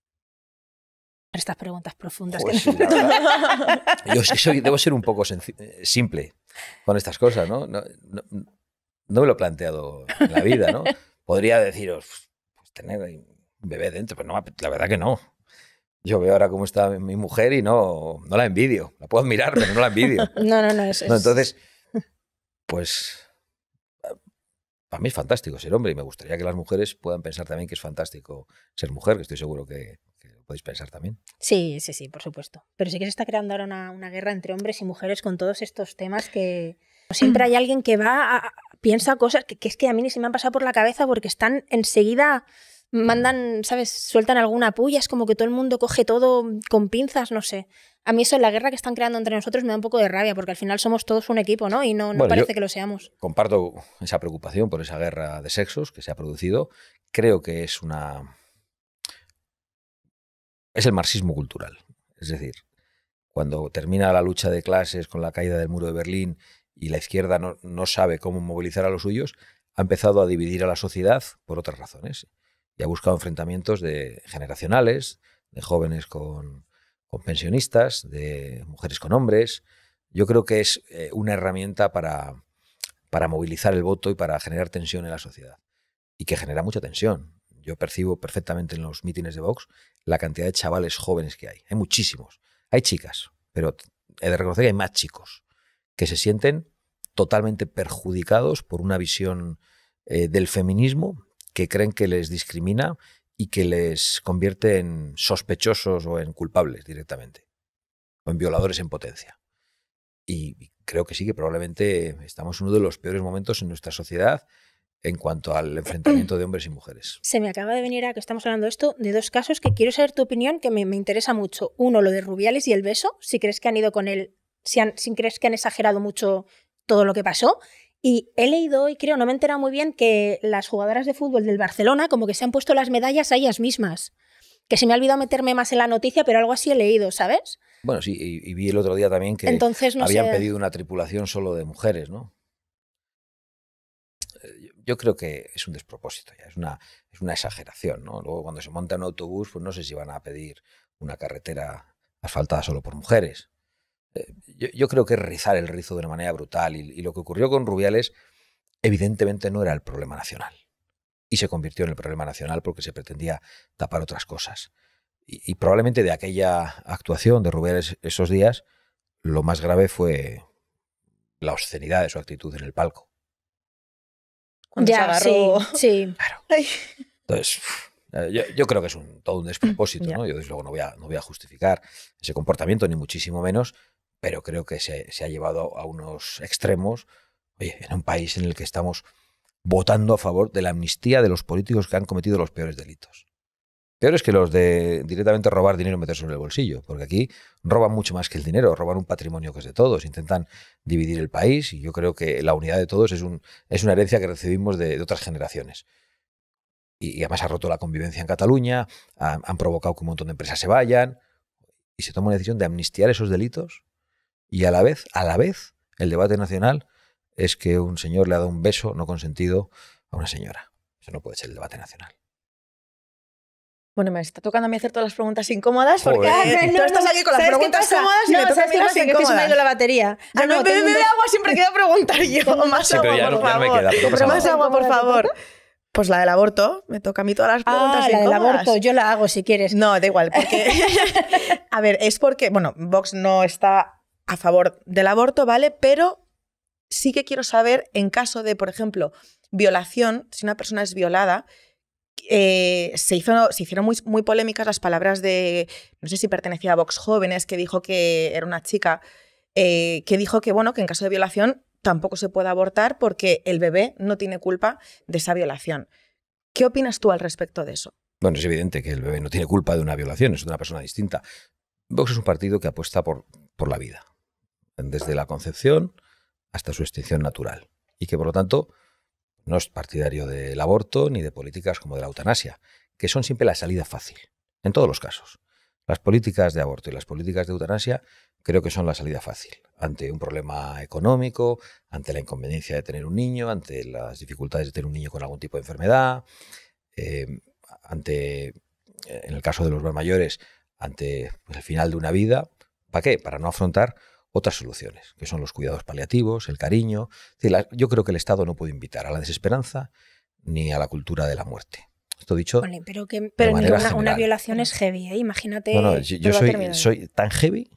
estas preguntas profundas. Pues que [laughs] Yo debo ser un poco eh, simple con estas cosas, ¿no? No, ¿no? no, me lo he planteado en la vida, ¿no? podría deciros, pues tener un bebé dentro, pero no, la verdad que no. Yo veo ahora cómo está mi mujer y no, la envidio. La puedo admirar, pero no la envidio. [laughs] no, no, no, eso Entonces, pues para mí es fantástico ser hombre y me gustaría que las mujeres puedan pensar también que es fantástico ser mujer, que estoy seguro que, lo podéis pensar también. Sí, sí, sí, por supuesto. Pero sí que se está creando ahora una guerra entre hombres y mujeres con todos estos temas que siempre mm. hay alguien que va a, piensa cosas que, es que a mí ni se me han pasado por la cabeza porque están enseguida, mandan, ¿sabes? Sueltan alguna puya, es como que todo el mundo coge todo con pinzas, no sé. A mí eso es la guerra que están creando entre nosotros me da un poco de rabia porque al final somos todos un equipo, ¿no? Y no, parece que lo seamos. Comparto esa preocupación por esa guerra de sexos que se ha producido. Creo que es una... Es el marxismo cultural. Es decir, cuando termina la lucha de clases con la caída del muro de Berlín y la izquierda no, sabe cómo movilizar a los suyos, ha empezado a dividir a la sociedad por otras razones y ha buscado enfrentamientos de generacionales, de jóvenes con, pensionistas, de mujeres con hombres. Yo creo que es eh, una herramienta para, para movilizar el voto y para generar tensión en la sociedad. Y que genera mucha tensión. Yo percibo perfectamente en los mítines de Vox la cantidad de chavales jóvenes que hay. Hay muchísimos. Hay chicas, pero he de reconocer que hay más chicos que se sienten totalmente perjudicados por una visión eh, del feminismo que creen que les discrimina y que les convierte en sospechosos o en culpables directamente, o en violadores en potencia. Y creo que sí, que probablemente estamos en uno de los peores momentos en nuestra sociedad en cuanto al enfrentamiento de hombres y mujeres. Se me acaba de venir a que estamos hablando de esto de dos casos que quiero saber tu opinión, que me, me interesa mucho. Uno, lo de Rubiales y el beso, si crees que han ido con él si, creer crees que han exagerado mucho todo lo que pasó. Y he leído y creo, no me he enterado muy bien, que las jugadoras de fútbol del Barcelona como que se han puesto las medallas a ellas mismas. Que se me ha olvidado meterme más en la noticia, pero algo así he leído, ¿sabes? Bueno, sí, y, vi el otro día también que habían pedido una tripulación solo de mujeres, ¿no? Eh, yo creo que es un despropósito, ya, es una, es una exageración, ¿no? Luego cuando se monta un autobús, pues no sé si van a pedir una carretera asfaltada solo por mujeres yo, creo que rizar el rizo de una manera brutal. Y, lo que ocurrió con Rubiales, evidentemente no era el problema nacional. Y se convirtió en el problema nacional porque se pretendía tapar otras cosas. Y, probablemente de aquella actuación de Rubiales esos días, lo más grave fue la obscenidad de su actitud en el palco. ya, agarró. Sí, Entonces, yo, creo que es todo un despropósito, ¿no? Yo luego no voy a justificar ese comportamiento, ni muchísimo menos, pero creo que se, ha llevado a unos extremos. Oye, en un país en el que estamos votando a favor de la amnistía de los políticos que han cometido los peores delitos. Peores que los de directamente robar dinero y meterse en el bolsillo, porque aquí roban mucho más que el dinero, roban un patrimonio que es de todos, intentan dividir el país y yo creo que la unidad de todos es, una herencia que recibimos de, otras generaciones. Y, además ha roto la convivencia en Cataluña, han provocado que un montón de empresas se vayan y se toma una decisión de amnistiar esos delitos y a la vez, a la vez, el debate nacional es que un señor le ha dado un beso no consentido a una señora. Eso no puede ser el debate nacional. Bueno, me está tocando a mí hacer todas las preguntas incómodas porque tú no, estás aquí con las preguntas incómodas y no, me tocas a mí las Que me ha ido la batería. no, me bebé agua siempre queda preguntar yo. Más agua, por favor. Me más agua, por favor. Pues la del aborto, me toca a mí todas las ah, preguntas. Ah, la del aborto, yo la hago si quieres. No, da igual, porque. [laughs] [laughs] a ver, es porque, bueno, Vox no está a favor del aborto, ¿vale? Pero sí que quiero saber, en caso de, por ejemplo, violación, si una persona es violada, eh, se, hicieron muy, polémicas las palabras de, no sé si pertenecía a Vox Jóvenes, que dijo que era una chica, eh, que dijo que, bueno, que en caso de violación tampoco se puede abortar porque el bebé no tiene culpa de esa violación. ¿Qué opinas tú al respecto de eso? Bueno, es evidente que el bebé no tiene culpa de una violación, es de una persona distinta. Vox es un partido que apuesta por, por la vida, desde la concepción hasta su extinción natural. Y que, por lo tanto, no es partidario del aborto ni de políticas como de la eutanasia, que son siempre la salida fácil, en todos los casos. Las políticas de aborto y las políticas de eutanasia creo que son la salida fácil ante un problema económico, ante la inconveniencia de tener un niño, ante las dificultades de tener un niño con algún tipo de enfermedad, em, ante, en el caso de los más mayores, ante pues, el final de una vida. ¿Para qué? Para no afrontar otras soluciones, que son los cuidados paliativos, el cariño. yo creo que el Estado no puede invitar a la desesperanza ni a la cultura de la muerte. Esto dicho. Vale, pero que, una, violación es heavy, ¿eh? imagínate. yo, soy, tan heavy,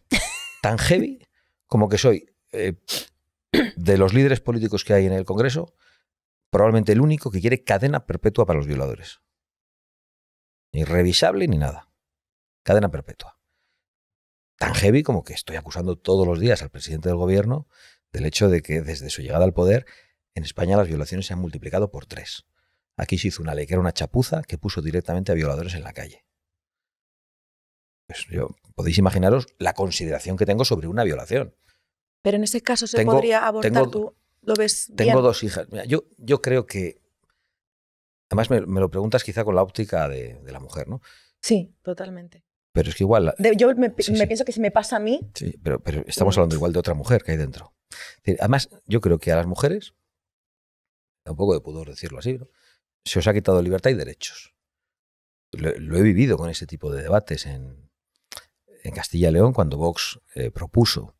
tan heavy, como que soy eh, de los líderes políticos que hay en el Congreso, probablemente el único que quiere cadena perpetua para los violadores. Ni revisable ni nada. Cadena perpetua tan heavy como que estoy acusando todos los días al presidente del gobierno del hecho de que desde su llegada al poder en España las violaciones se han multiplicado por tres. Aquí se hizo una ley que era una chapuza que puso directamente a violadores en la calle. Pues yo, podéis imaginaros la consideración que tengo sobre una violación. Pero en ese caso se podría abortar, tú lo ves bien? Tengo dos hijas. yo, yo creo que. Además, me, lo preguntas quizá con la óptica de, de la mujer, ¿no? Sí, totalmente. Pero es que igual. yo me, pienso que si me pasa a mí. Sí, pero, estamos mm. hablando igual de otra mujer que hay dentro. Además, yo creo que a las mujeres, tampoco de pudor decirlo así, ¿no? se os ha quitado libertad y derechos. Lo, he vivido con ese tipo de debates en, en Castilla y León cuando Vox eh, propuso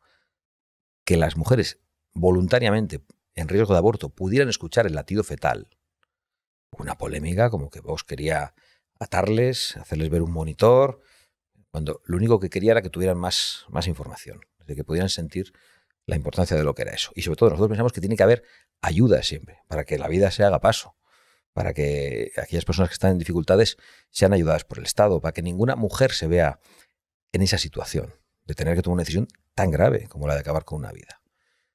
que las mujeres voluntariamente en riesgo de aborto pudieran escuchar el latido fetal. Una polémica como que Vox quería atarles, hacerles ver un monitor, cuando lo único que quería era que tuvieran más, más información, de que pudieran sentir la importancia de lo que era eso. Y sobre todo nosotros pensamos que tiene que haber ayuda siempre, para que la vida se haga paso, para que aquellas personas que están en dificultades sean ayudadas por el Estado, para que ninguna mujer se vea en esa situación de tener que tomar una decisión tan grave como la de acabar con una vida.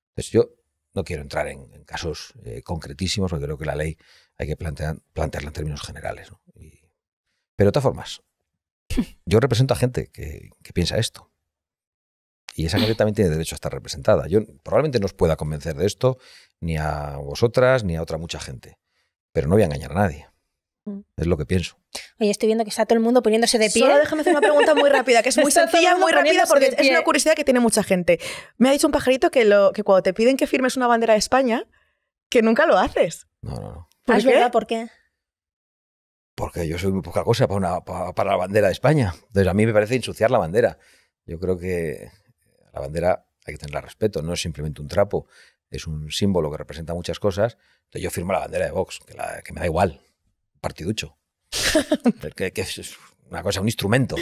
Entonces yo no quiero entrar en, casos eh, concretísimos, porque creo que la ley hay que plantear, plantearla en términos generales. pero de todas formas, yo represento a gente que, piensa esto. Y esa gente también tiene derecho a estar representada. Yo probablemente no os pueda convencer de esto, ni a vosotras, ni a otra mucha gente. Pero no voy a engañar a nadie. Mm. Es lo que pienso. Oye, estoy viendo que está todo el mundo poniéndose de pie. Solo déjame hacer una pregunta muy rápida, que es muy sencilla, muy rápida, porque es una curiosidad que tiene mucha gente. Me ha dicho un pajarito que, cuando te piden que firmes una bandera de España, que nunca lo haces. No, no, no. Ah, verdad? ¿Por qué? porque yo soy muy poca cosa para, la bandera de España. Entonces a mí me parece ensuciar la bandera. Yo creo que la bandera hay que tenerla respeto, no es simplemente un trapo, es un símbolo que representa muchas cosas. Entonces yo firmo la bandera de Vox, que, me da igual, partiducho. [laughs] que, es una cosa, un instrumento.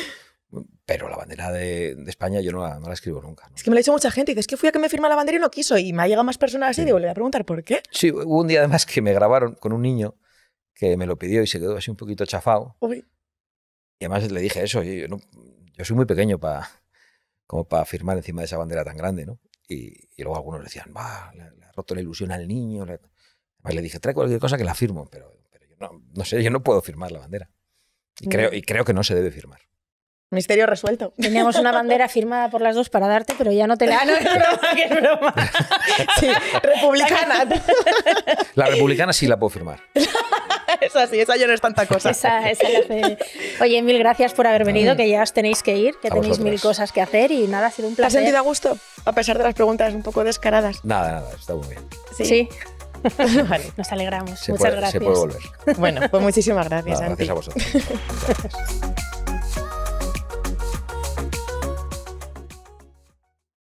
Pero la bandera de, España yo no la, la escribo nunca. Es que me la ha mucha gente. Dice, es que fui a que me firma la bandera y no quiso. Y me ha llegado más personas así. Digo, le voy a preguntar por qué. Sí, hubo un día además que me grabaron con un niño que me lo pidió y se quedó así un poquito chafado. Y además le dije eso, yo, soy muy pequeño para como para firmar encima de esa bandera tan grande, ¿no? Y, y luego algunos decían, va, le, ha roto la ilusión al niño. Le... Además le dije, trae cualquier cosa que la firmo, pero, yo no, sé, yo no puedo firmar la bandera. Y creo, mm. y creo que no se debe firmar. Misterio resuelto. Teníamos una bandera firmada por las dos para darte, pero ya no te la. Ah, no, es broma, [laughs] broma. Sí, republicana. [laughs] La republicana sí la puedo firmar. [laughs] [laughs] Esa sí, esa ya no es tanta cosa. Esa, esa Oye, mil gracias por haber venido, mm. que ya os tenéis que ir, que tenéis mil cosas que hacer y nada, ha sido un placer. ¿Te has sentido a gusto? A pesar de las preguntas un poco descaradas. Nada, nada, está muy bien. Sí. [laughs] vale. Nos alegramos. Muchas gracias. Se puede volver. Bueno, pues muchísimas gracias. gracias a vosotros.